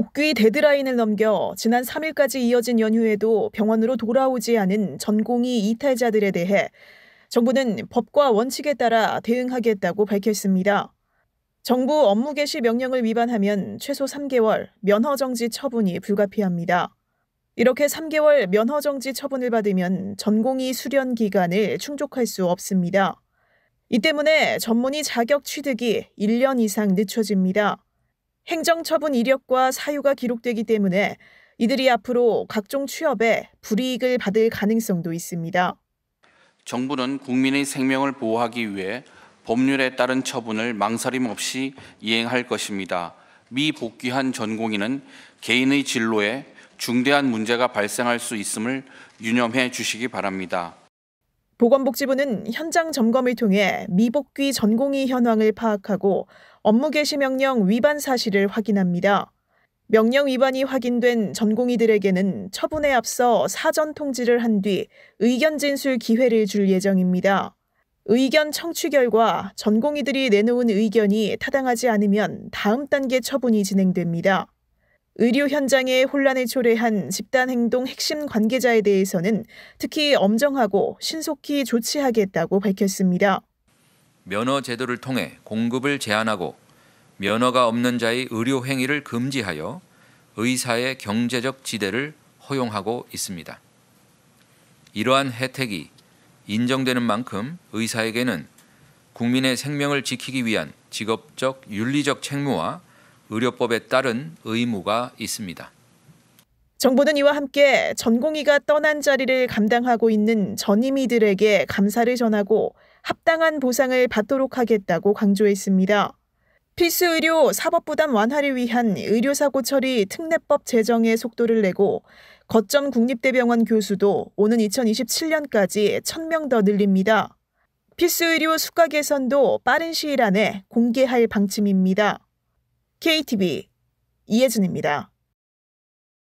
복귀 데드라인을 넘겨 지난 3일까지 이어진 연휴에도 병원으로 돌아오지 않은 전공의 이탈자들에 대해 정부는 법과 원칙에 따라 대응하겠다고 밝혔습니다. 정부 업무 개시 명령을 위반하면 최소 3개월 면허 정지 처분이 불가피합니다. 이렇게 3개월 면허 정지 처분을 받으면 전공의 수련 기간을 충족할 수 없습니다. 이 때문에 전문의 자격 취득이 1년 이상 늦춰집니다. 행정처분 이력과 사유가 기록되기 때문에 이들이 앞으로 각종 취업에 불이익을 받을 가능성도 있습니다. 정부는 국민의 생명을 보호하기 위해 법률에 따른 처분을 망설임 없이 이행할 것입니다. 미 복귀한 전공인은 개인의 진로에 중대한 문제가 발생할 수 있음을 유념해 주시기 바랍니다. 보건복지부는 현장 점검을 통해 미복귀 전공의 현황을 파악하고 업무 개시 명령 위반 사실을 확인합니다. 명령 위반이 확인된 전공의들에게는 처분에 앞서 사전 통지를 한 뒤 의견 진술 기회를 줄 예정입니다. 의견 청취 결과 전공의들이 내놓은 의견이 타당하지 않으면 다음 단계 처분이 진행됩니다. 의료 현장의 혼란을 초래한 집단 행동 핵심 관계자에 대해서는 특히 엄정하고 신속히 조치하겠다고 밝혔습니다. 면허 제도를 통해 공급을 제한하고 면허가 없는 자의 의료 행위를 금지하여 의사의 경제적 지대를 허용하고 있습니다. 이러한 혜택이 인정되는 만큼 의사에게는 국민의 생명을 지키기 위한 직업적 윤리적 책무와 의료법에 따른 의무가 있습니다. 정부는 이와 함께 전공의가 떠난 자리를 감당하고 있는 전임의들에게 감사를 전하고 합당한 보상을 받도록 하겠다고 강조했습니다. 필수의료 사법부담 완화를 위한 의료사고 처리 특례법 제정에 속도를 내고 거점 국립대병원 교수도 오는 2027년까지 1000명 더 늘립니다. 필수의료 수가 개선도 빠른 시일 안에 공개할 방침입니다. KTV 이혜진입니다.